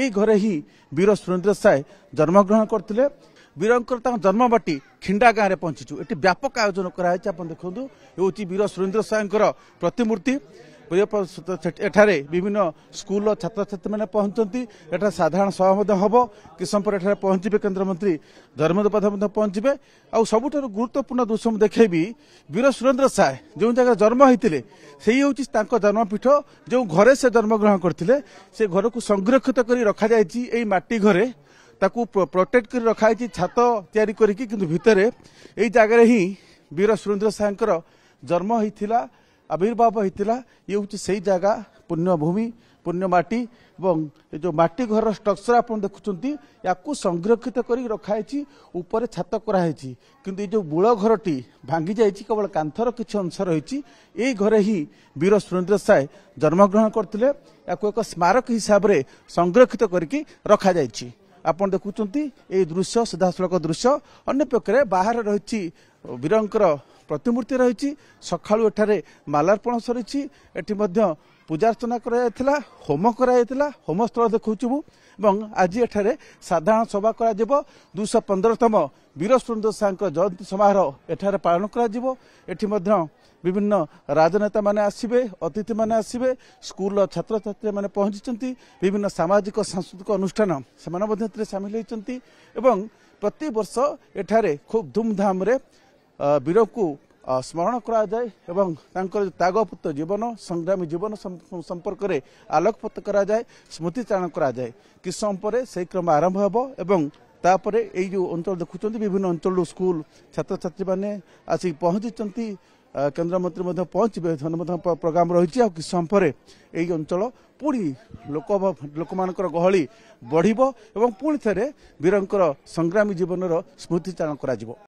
এই ঘরে হি বীর সুরেন্দ্র সায় জন্মগ্রহণ করলে বীরঙ্কর তাঁর জন্মবাটি খিন্ডা গাঁরে পঞ্চিছু এটি ব্যাপক আয়োজন করা হয়েছে আপনার দেখুন এ হচ্ছে বীর সুরেন্দ্র সায়ঙ্কর প্রতিমূর্তি ପ୍ରିୟପ ଏଠାରେ ବିଭିନ୍ନ ସ୍କୁଲର ଛାତ୍ରଛାତ୍ରୀମାନେ ପହଞ୍ଚନ୍ତି ଏଠାରେ ସାଧାରଣ ସଭା ମଧ୍ୟ ହେବ କିଶମ୍ପୁର ଏଠାରେ ପହଞ୍ଚିବେ କେନ୍ଦ୍ରମନ୍ତ୍ରୀ ଧର୍ମେନ୍ଦ୍ର ପ୍ରଧାନ ମଧ୍ୟ ପହଞ୍ଚିବେ ଆଉ ସବୁଠାରୁ ଗୁରୁତ୍ୱପୂର୍ଣ୍ଣ ଦୃଶ୍ୟ ମୁଁ ଦେଖାଇବି ବୀର ସୁରେନ୍ଦ୍ର ସାଏ ଯେଉଁ ଜାଗାରେ ଜନ୍ମ ହୋଇଥିଲେ ସେଇ ହେଉଛି ତାଙ୍କ ଜନ୍ମପୀଠ ଯେଉଁ ଘରେ ସେ ଜନ୍ମଗ୍ରହଣ କରିଥିଲେ ସେ ଘରକୁ ସଂରକ୍ଷିତ କରି ରଖାଯାଇଛି ଏଇ ମାଟି ଘରେ ତାକୁ ପ୍ରୋଟେକ୍ଟ କରି ରଖାଯାଇଛି ଛାତ ତିଆରି କରିକି କିନ୍ତୁ ଭିତରେ ଏଇ ଜାଗାରେ ହିଁ ବୀର ସୁରେନ୍ଦ୍ର ସାଏଙ୍କର ଜନ୍ମ ହୋଇଥିଲା ଆବିର୍ଭାବ ହୋଇଥିଲା ଇଏ ହେଉଛି ସେଇ ଜାଗା ପୁଣ୍ୟଭୂମି ପୁଣ୍ୟ ମାଟି ଏବଂ ଏ ଯେଉଁ ମାଟି ଘରର ଷ୍ଟ୍ରକ୍ଚର ଆପଣ ଦେଖୁଛନ୍ତି ୟାକୁ ସଂରକ୍ଷିତ କରି ରଖାହେଇଛି ଉପରେ ଛାତ କରାହେଇଛି କିନ୍ତୁ ଏ ଯେଉଁ ମୂଳ ଘରଟି ଭାଙ୍ଗି ଯାଇଛି କେବଳ କାନ୍ଥର କିଛି ଅଂଶ ରହିଛି ଏଇ ଘରେ ହିଁ ବୀର ସୁରେନ୍ଦ୍ର ସାଏ ଜନ୍ମଗ୍ରହଣ କରିଥିଲେ ୟାକୁ ଏକ ସ୍ମାରକ ହିସାବରେ ସଂରକ୍ଷିତ କରିକି ରଖାଯାଇଛି ଆପଣ ଦେଖୁଛନ୍ତି ଏଇ ଦୃଶ୍ୟ ସିଧାସଳଖ ଦୃଶ୍ୟ ଅନ୍ୟପକ୍ଷରେ ବାହାରେ ରହିଛି ବୀରଙ୍କର ପ୍ରତିମୂର୍ତ୍ତି ରହିଛି ସକାଳୁ ଏଠାରେ ମାଲାର୍ପଣ ସରିଛି ଏଠି ମଧ୍ୟ ପୂଜାର୍ଚ୍ଚନା କରାଯାଇଥିଲା ହୋମ କରାଯାଇଥିଲା ହୋମସ୍ଥଳ ଦେଖାଉଛୁ ମୁଁ ଏବଂ ଆଜି ଏଠାରେ ସାଧାରଣ ସଭା କରାଯିବ ଦୁଇଶହ ପନ୍ଦରତମ ବୀର ସୁନ୍ଦର ସାହାଙ୍କ ଜୟନ୍ତୀ ସମାରୋହ ଏଠାରେ ପାଳନ କରାଯିବ ଏଠି ମଧ୍ୟ ବିଭିନ୍ନ ରାଜନେତାମାନେ ଆସିବେ ଅତିଥିମାନେ ଆସିବେ ସ୍କୁଲର ଛାତ୍ରଛାତ୍ରୀମାନେ ପହଞ୍ଚିଛନ୍ତି ବିଭିନ୍ନ ସାମାଜିକ ସାଂସ୍କୃତିକ ଅନୁଷ୍ଠାନ ସେମାନେ ମଧ୍ୟ ଏଥିରେ ସାମିଲ ହୋଇଛନ୍ତି ଏବଂ ପ୍ରତିବର୍ଷ ଏଠାରେ ଖୁବ୍ ଧୁମ୍ଧାମ୍ରେ ବୀରକୁ ସ୍ମରଣ କରାଯାଏ ଏବଂ ତାଙ୍କର ତ୍ୟାଗପୁତ ଜୀବନ ସଂଗ୍ରାମୀ ଜୀବନ ସମ୍ପର୍କରେ ଆଲୋକପାତ କରାଯାଏ ସ୍ମୃତି ସ୍ମୃତିଚାରଣ କରାଯାଏ କିଛି ସମୟ ପରେ ସେହି କ୍ରମ ଆରମ୍ଭ ହେବ ଏବଂ ତାପରେ ଏଇ ଯେଉଁ ଅଞ୍ଚଳ ଦେଖୁଛନ୍ତି ବିଭିନ୍ନ ଅଞ୍ଚଳରୁ ସ୍କୁଲ ଛାତ୍ରଛାତ୍ରୀମାନେ ଆସିକି ପହଞ୍ଚିଛନ୍ତି କେନ୍ଦ୍ରମନ୍ତ୍ରୀ ମଧ୍ୟ ପହଞ୍ଚିବେ ଧନ ମଧ୍ୟ ପ୍ରୋଗ୍ରାମ ରହିଛି ଆଉ କିଛି ସମୟ ପରେ ଏହି ଅଞ୍ଚଳ ପୁଣି ଲୋକ ଲୋକମାନଙ୍କର ଗହଳି ବଢ଼ିବ ଏବଂ ପୁଣି ଥରେ ବୀରଙ୍କର ସଂଗ୍ରାମୀ ଜୀବନର ସ୍ମୃତି ଚାଳନ କରାଯିବ